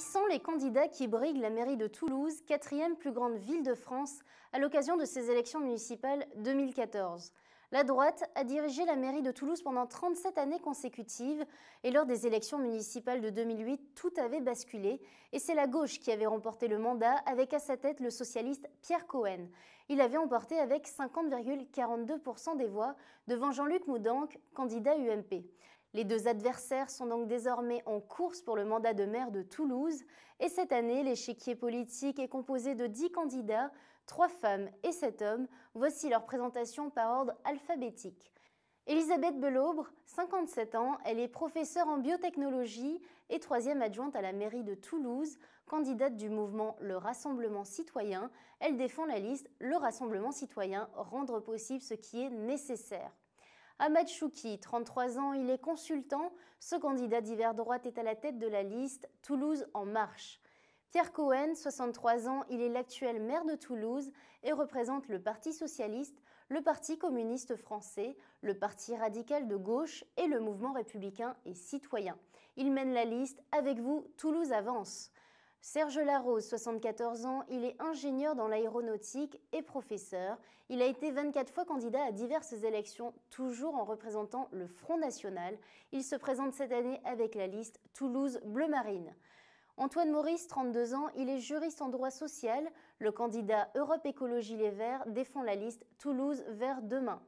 Qui sont les candidats qui briguent la mairie de Toulouse, quatrième plus grande ville de France, à l'occasion de ces élections municipales 2014. La droite a dirigé la mairie de Toulouse pendant 37 années consécutives et lors des élections municipales de 2008, tout avait basculé et c'est la gauche qui avait remporté le mandat avec à sa tête le socialiste Pierre Cohen. Il avait emporté avec 50,42% des voix devant Jean-Luc Moudenc, candidat UMP. Les deux adversaires sont donc désormais en course pour le mandat de maire de Toulouse. Et cette année, l'échiquier politique est composé de 10 candidats, 3 femmes et 7 hommes. Voici leur présentation par ordre alphabétique. Elisabeth Belaubre, 57 ans, elle est professeure en biotechnologie et troisième adjointe à la mairie de Toulouse, candidate du mouvement Le Rassemblement citoyen. Elle défend la liste Le Rassemblement citoyen, rendre possible ce qui est nécessaire. Ahmad Chouki, 33 ans, il est consultant. Ce candidat d'hiver droite est à la tête de la liste Toulouse en marche. Pierre Cohen, 63 ans, il est l'actuel maire de Toulouse et représente le Parti socialiste, le Parti communiste français, le Parti radical de gauche et le mouvement républicain et citoyen. Il mène la liste Avec vous, Toulouse avance. Serge Larose, 74 ans, il est ingénieur dans l'aéronautique et professeur. Il a été 24 fois candidat à diverses élections, toujours en représentant le Front National. Il se présente cette année avec la liste Toulouse Bleu Marine. Antoine Maurice, 32 ans, il est juriste en droit social. Le candidat Europe Écologie Les Verts défend la liste Toulouse Vert Demain.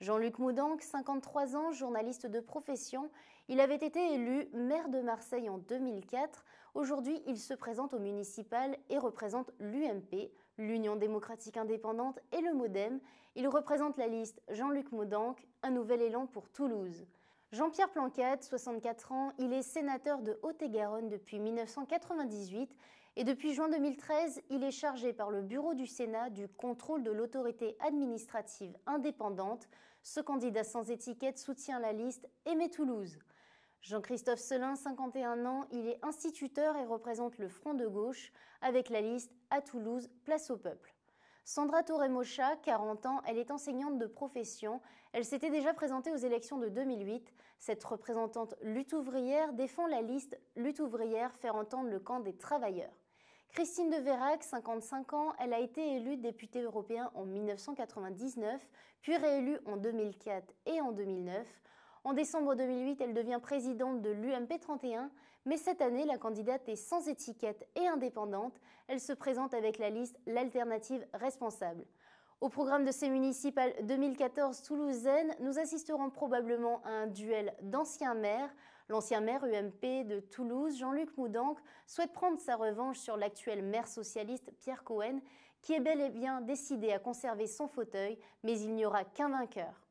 Jean-Luc Moudanque, 53 ans, journaliste de profession, il avait été élu maire de Marseille en 2004. Aujourd'hui, il se présente au municipal et représente l'UMP, l'Union démocratique indépendante et le Modem. Il représente la liste Jean-Luc Moudenc, un nouvel élan pour Toulouse. Jean-Pierre Planquette, 64 ans, il est sénateur de Haute-et-Garonne depuis 1998 et depuis juin 2013, il est chargé par le bureau du Sénat du contrôle de l'autorité administrative indépendante. Ce candidat sans étiquette soutient la liste Aimé Toulouse. Jean-Christophe Selin, 51 ans, il est instituteur et représente le Front de gauche avec la liste à Toulouse, place au peuple. Sandra Torremocha, 40 ans, elle est enseignante de profession. Elle s'était déjà présentée aux élections de 2008. Cette représentante lutte ouvrière défend la liste Lutte ouvrière, faire entendre le camp des travailleurs. Christine de Vérac, 55 ans, elle a été élue députée européenne en 1999, puis réélue en 2004 et en 2009. En décembre 2008, elle devient présidente de l'UMP 31, mais cette année, la candidate est sans étiquette et indépendante. Elle se présente avec la liste L'alternative responsable. Au programme de ces municipales 2014 toulousaines, nous assisterons probablement à un duel d'anciens maires. L'ancien maire UMP de Toulouse, Jean-Luc Moudanque, souhaite prendre sa revanche sur l'actuel maire socialiste Pierre Cohen, qui est bel et bien décidé à conserver son fauteuil, mais il n'y aura qu'un vainqueur.